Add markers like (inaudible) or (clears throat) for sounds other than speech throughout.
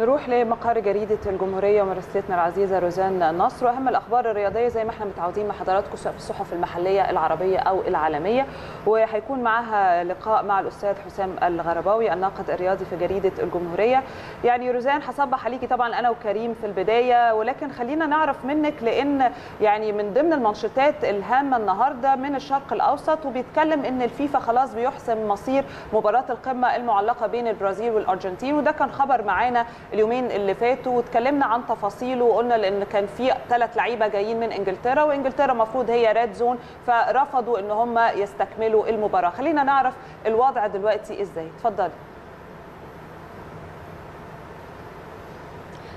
نروح لمقر جريده الجمهوريه ومرستنا العزيزه روزان نصر واهم الاخبار الرياضيه زي ما احنا متعودين مع حضراتكم في الصحف المحليه العربيه او العالميه وهيكون معاها لقاء مع الاستاذ حسام الغرباوي الناقد الرياضي في جريده الجمهوريه يعني روزان حصبح عليكي طبعا انا وكريم في البدايه ولكن خلينا نعرف منك لان يعني من ضمن المنشطات الهامه النهارده من الشرق الاوسط وبيتكلم ان الفيفا خلاص بيحسم مصير مباراه القمه المعلقه بين البرازيل والارجنتين وده كان خبر معانا اليومين اللي فاتوا واتكلمنا عن تفاصيله وقلنا لان كان في ثلاث لعيبه جايين من انجلترا وانجلترا المفروض هي ريد زون فرفضوا ان هم يستكملوا المباراه خلينا نعرف الوضع دلوقتي ازاي اتفضلي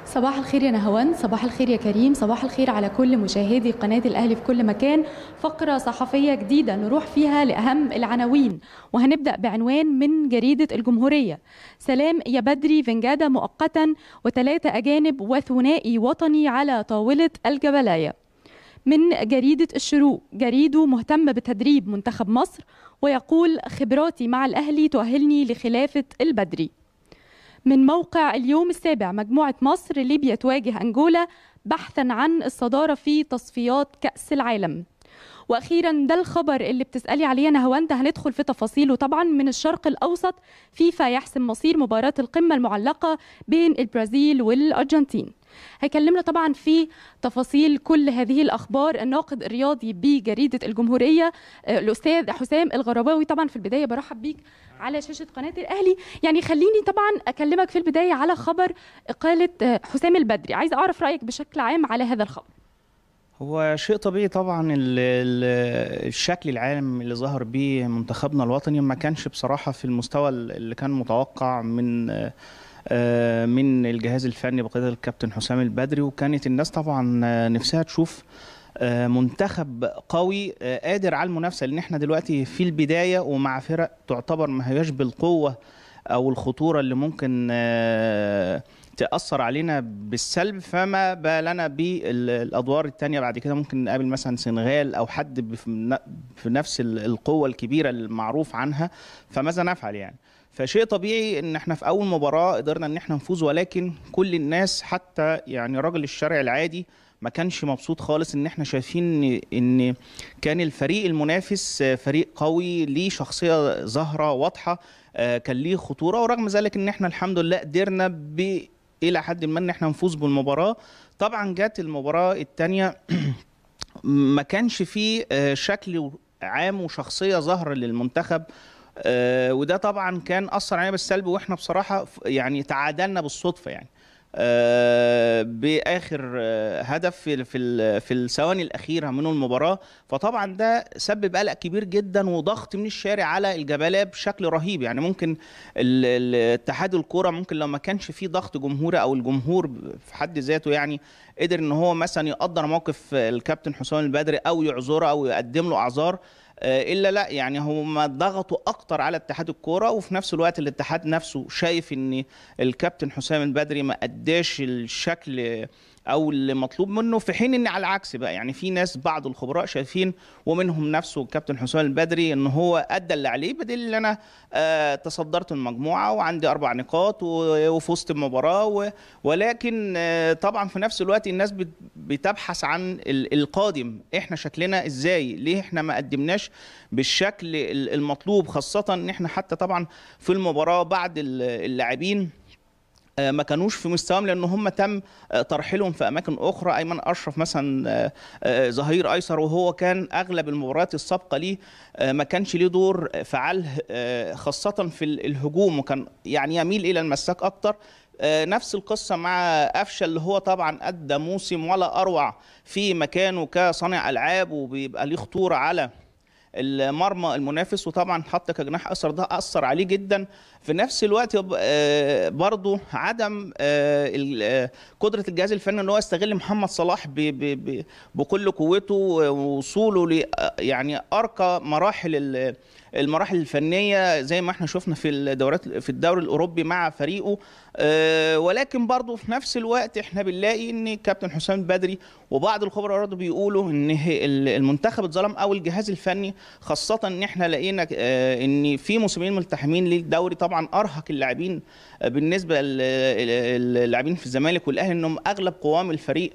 صباح الخير يا نهوان صباح الخير يا كريم صباح الخير على كل مشاهدي قناة الأهلي في كل مكان فقرة صحفية جديدة نروح فيها لأهم العناوين وهنبدأ بعنوان من جريدة الجمهورية سلام يا بدري فنجادة مؤقتا وثلاثة أجانب وثنائي وطني على طاولة الجبلاية من جريدة الشروق جريده مهتم بتدريب منتخب مصر ويقول خبراتي مع الأهلي تؤهلني لخلافة البدري من موقع اليوم السابع مجموعة مصر ليبيا تواجه أنجولا بحثا عن الصدارة في تصفيات كأس العالم واخيرا ده الخبر اللي بتسالي عليه انا انت هندخل في تفاصيله طبعا من الشرق الاوسط فيفا يحسم مصير مباراه القمه المعلقه بين البرازيل والارجنتين هيكلمنا طبعا في تفاصيل كل هذه الاخبار الناقد الرياضي بجريده الجمهوريه آه، الاستاذ حسام الغرباوي طبعا في البدايه برحب بيك على شاشه قناه الاهلي يعني خليني طبعا اكلمك في البدايه على خبر اقاله آه، حسام البدري عايز اعرف رايك بشكل عام على هذا الخبر هو شيء طبيعي طبعا الشكل العام اللي ظهر بيه منتخبنا الوطني ما كانش بصراحه في المستوى اللي كان متوقع من آه، آه، من الجهاز الفني بقياده الكابتن حسام البدري وكانت الناس طبعا آه، نفسها تشوف آه، منتخب قوي قادر على المنافسه لان احنا دلوقتي في البدايه ومع فرق تعتبر ما هياش بالقوه او الخطوره اللي ممكن تاثر علينا بالسلب فما بالنا بالادوار الثانيه بعد كده ممكن نقابل مثلا سنغال او حد في نفس القوه الكبيره المعروف عنها فماذا نفعل يعني فشيء طبيعي ان احنا في اول مباراه قدرنا ان احنا نفوز ولكن كل الناس حتى يعني رجل الشارع العادي ما كانش مبسوط خالص ان احنا شايفين ان كان الفريق المنافس فريق قوي ليه شخصيه ظاهره واضحه آه، كان ليه خطوره ورغم ذلك ان احنا الحمد لله قدرنا ب الى حد ما ان احنا نفوز بالمباراه طبعا جت المباراه الثانيه (clears throat) ما كانش فيه آه، شكل عام وشخصيه ظاهره للمنتخب آه، وده طبعا كان اثر علينا بالسلب واحنا بصراحه يعني تعادلنا بالصدفه يعني آه، باخر آه، هدف في في, في الثواني الاخيره من المباراه فطبعا ده سبب قلق كبير جدا وضغط من الشارع على الجبلاه بشكل رهيب يعني ممكن اتحاد الكوره ممكن لو ما كانش في ضغط جمهوري او الجمهور في حد ذاته يعني قدر ان هو مثلا يقدر موقف الكابتن حسام البدري او يعذره او يقدم له اعذار آه، الا لا يعني هم ضغطوا اكتر على اتحاد الكوره وفي نفس الوقت الاتحاد نفسه شايف ان الكابتن حسام البدري ما قداش الشكل او اللي مطلوب منه في حين ان على العكس بقى يعني في ناس بعض الخبراء شايفين ومنهم نفسه الكابتن حسام البدري ان هو ادى اللي عليه بدليل ان انا آه تصدرت المجموعه وعندي اربع نقاط وفزت بمباراه ولكن آه طبعا في نفس الوقت الناس بتبحث عن القادم احنا شكلنا ازاي ليه احنا ما قدمناش بالشكل المطلوب خاصه ان احنا حتى طبعا في المباراه بعد اللاعبين آه، ما كانوش في مستواهم لان هم تم ترحيلهم آه، في اماكن اخرى ايمن اشرف مثلا آه، ظهير ايسر وهو كان اغلب المباريات السابقه ليه ما كانش ليه دور فعال خاصه في الهجوم وكان يعني يميل الى المساك اكتر نفس القصة مع أفشل اللي هو طبعا أدى موسم ولا أروع في مكانه كصانع ألعاب وبيبقى ليه خطورة على المرمى المنافس وطبعا حط كجناح اثر ده اثر عليه جدا في نفس الوقت آه، برضو عدم آه، آه، قدره الجهاز الفني ان هو يستغل محمد صلاح بكل قوته ووصوله يعني ارقى مراحل المراحل الفنيه زي ما احنا شفنا في الدورات في الدوري الاوروبي مع فريقه آه، ولكن برضه في نفس الوقت احنا بنلاقي ان كابتن حسام بدري وبعض الخبراء برضه بيقولوا ان المنتخب اتظلم او الجهاز الفني خاصه ان احنا لقينا آه، ان في موسمين ملتحمين للدوري طبعا ارهق اللاعبين آه، بالنسبه للاعبين في الزمالك والاهلي انهم اغلب قوام الفريق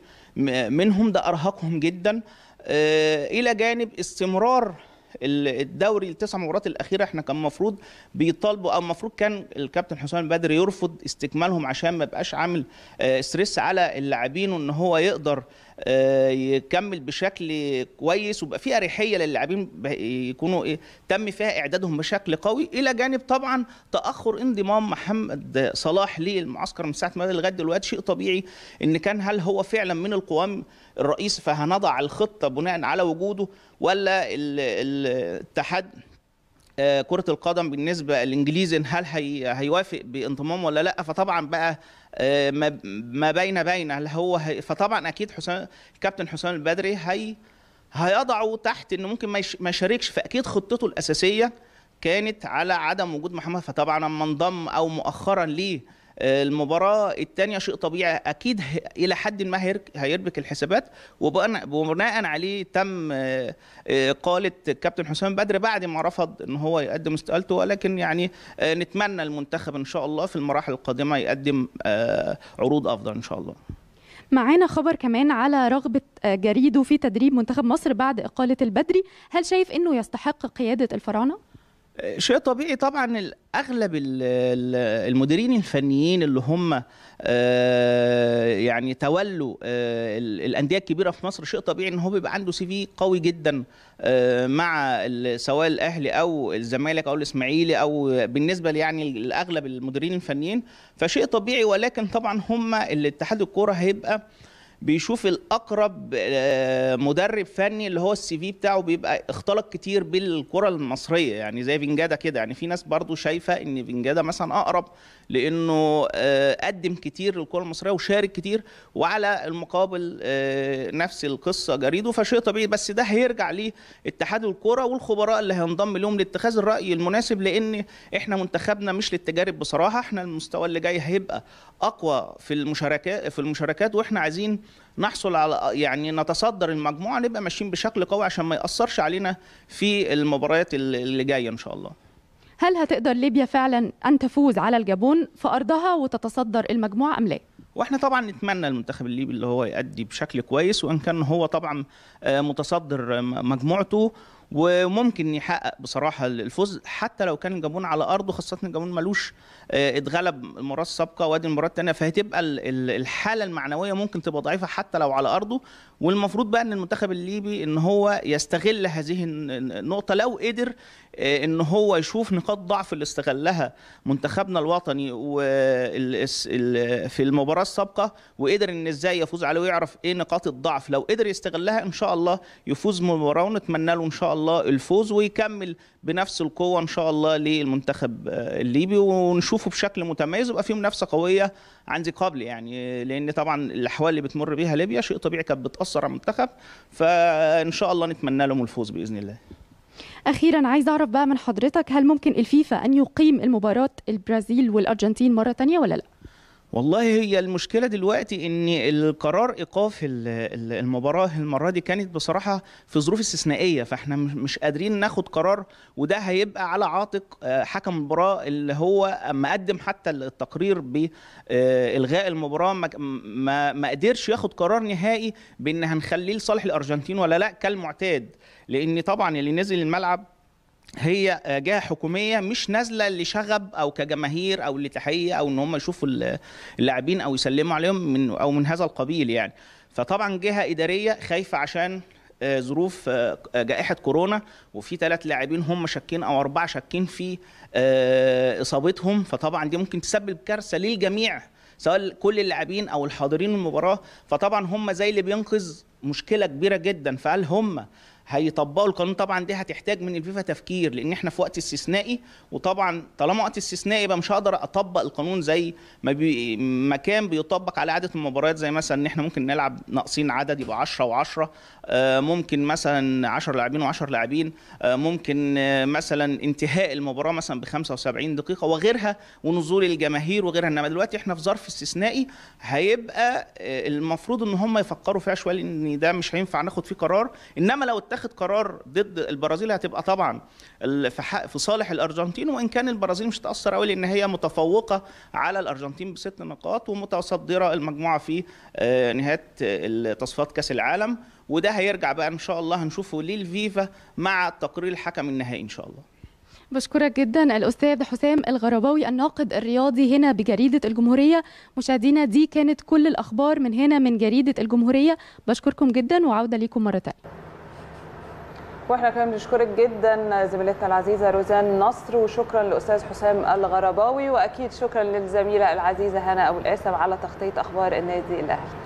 منهم ده ارهقهم جدا الى جانب استمرار الدوري التسع مباريات الاخيره احنا كان المفروض بيطالبوا او المفروض كان الكابتن حسام البدري يرفض استكمالهم عشان ما يبقاش عامل ستريس آه، على اللاعبين وان هو يقدر آه، يكمل بشكل كويس ويبقى في اريحيه للاعبين يكونوا ايه تم فيها اعدادهم بشكل قوي الى جانب طبعا تاخر انضمام محمد صلاح للمعسكر من ساعه ما لغايه دلوقتي شيء طبيعي ان كان هل هو فعلا من القوام الرئيسي فهنضع الخطه بناء على وجوده ولا الاتحاد آه، كرة القدم بالنسبة للإنجليز هل هي هيوافق بانضمام ولا لا فطبعا بقى آه، ما بين بين هل هو هي فطبعا أكيد حسام الكابتن حسام البدري هي هيضعه تحت إنه ممكن ما يشاركش فأكيد خطته الأساسية كانت على عدم وجود محمد فطبعا لما انضم أو مؤخرا ليه المباراه الثانيه شيء طبيعي اكيد الى حد ما هيربك الحسابات وبناء عليه تم اقاله آه، آه، الكابتن حسام بدر بعد ما رفض ان هو يقدم استقالته ولكن يعني آه، نتمنى المنتخب ان شاء الله في المراحل القادمه يقدم عروض افضل ان شاء الله معانا خبر كمان على رغبة جريدو في تدريب منتخب مصر بعد إقالة البدري هل شايف أنه يستحق قيادة الفراعنة؟ شيء طبيعي طبعا اغلب المديرين الفنيين اللي هم آه، يعني تولوا آه، الانديه الكبيره في مصر شيء طبيعي ان هو بيبقى عنده سي في قوي جدا آه، مع سواء الاهلي او الزمالك او الاسماعيلي او بالنسبه يعني لاغلب المديرين الفنيين فشيء طبيعي ولكن طبعا هم الاتحاد الكوره هيبقى بيشوف الاقرب آه، مدرب فني اللي هو السي في بتاعه بيبقى اختلط كتير بالكره المصريه يعني زي فينجادا كده يعني في ناس برضو شايفه ان فينجادا مثلا اقرب لانه آه، قدم كتير للكره المصريه وشارك كتير وعلى المقابل آه، نفس القصه جريده فشيء طبيعي بس ده هيرجع ليه اتحاد الكره والخبراء اللي هينضم لهم لاتخاذ الراي المناسب لان احنا منتخبنا مش للتجارب بصراحه احنا المستوى اللي جاي هيبقى اقوى في المشاركات في المشاركات واحنا عايزين نحصل على يعني نتصدر المجموعه نبقى ماشيين بشكل قوي عشان ما ياثرش علينا في المباريات اللي جايه ان شاء الله هل هتقدر ليبيا فعلا ان تفوز على الجابون في ارضها وتتصدر المجموعه ام لا واحنا طبعا نتمنى المنتخب الليبي اللي هو يأدي بشكل كويس وان كان هو طبعا آه، متصدر آه، مجموعته وممكن يحقق بصراحه الفوز حتى لو كان جابون على ارضه خاصه ان جابون ملوش آه، اتغلب المباراه السابقه وادي المباراه الثانيه فهتبقى الحاله المعنويه ممكن تبقى ضعيفه حتى لو على ارضه والمفروض بقى ان المنتخب الليبي ان هو يستغل هذه النقطه لو قدر آه، ان هو يشوف نقاط ضعف اللي استغلها منتخبنا الوطني في المباراه السابقه وقدر ان ازاي يفوز عليه ويعرف ايه نقاط الضعف لو قدر يستغلها ان شاء الله يفوز مباراه ونتمنى له ان شاء الله الفوز ويكمل بنفس القوه ان شاء الله للمنتخب آه، الليبي ونشوفه بشكل متميز ويبقى فيه منافسه قويه عن ذي قبل يعني لان طبعا الاحوال اللي بتمر بيها ليبيا شيء طبيعي كانت بتاثر على المنتخب فان شاء الله نتمنى لهم الفوز باذن الله اخيرا عايز اعرف بقى من حضرتك هل ممكن الفيفا ان يقيم المباراه البرازيل والارجنتين مره ثانيه ولا لا والله هي المشكله دلوقتي ان القرار ايقاف المباراه المره دي كانت بصراحه في ظروف استثنائيه فاحنا مش قادرين ناخد قرار وده هيبقى على عاتق آه، حكم المباراه اللي هو مقدم حتى التقرير بالغاء آه، المباراه ما ما قدرش ياخد قرار نهائي بان هنخليه لصالح الارجنتين ولا لا كالمعتاد لان طبعا اللي نزل الملعب هي آه، جهه حكوميه مش نازله لشغب او كجماهير او لتحيه او ان هم يشوفوا اللاعبين او يسلموا عليهم من او من هذا القبيل يعني فطبعا جهه اداريه خايفه عشان آه، ظروف آه، جائحه كورونا وفي ثلاث لاعبين هم شاكين او اربعه شاكين في اصابتهم فطبعا دي ممكن تسبب كارثه للجميع سواء كل اللاعبين او الحاضرين المباراه فطبعا هم زي اللي بينقذ مشكله كبيره جدا فهل هم هيطبقوا القانون طبعا دي هتحتاج من الفيفا تفكير لان احنا في وقت استثنائي وطبعا طالما وقت استثنائي يبقى مش هقدر اطبق القانون زي ما, بي مكان كان بيطبق على عدد المباريات زي مثلا ان احنا ممكن نلعب ناقصين عدد يبقى 10 و10 آه، ممكن مثلا 10 لاعبين و10 لاعبين آه، ممكن آه، مثلا انتهاء المباراه مثلا ب 75 دقيقه وغيرها ونزول الجماهير وغيرها انما دلوقتي احنا في ظرف استثنائي هيبقى المفروض ان هم يفكروا فيها شويه لان ده مش هينفع ناخد فيه قرار انما لو تاخد قرار ضد البرازيل هتبقى طبعا في حق في صالح الارجنتين وان كان البرازيل مش هتاثر قوي لان هي متفوقه على الارجنتين بست نقاط ومتصدره المجموعه في آه، نهايه تصفيات كاس العالم وده هيرجع بقى ان شاء الله هنشوفه للفيفا مع تقرير الحكم النهائي ان شاء الله بشكرك جدا الاستاذ حسام الغرباوي الناقد الرياضي هنا بجريده الجمهوريه مشاهدينا دي كانت كل الاخبار من هنا من جريده الجمهوريه بشكركم جدا وعوده ليكم مره ثانيه واحنا كمان بنشكرك جدا زميلتنا العزيزه روزان نصر وشكرا للاستاذ حسام الغرباوي واكيد شكرا للزميله العزيزه هنا ابو القاسم على تغطيه اخبار النادي الاهلي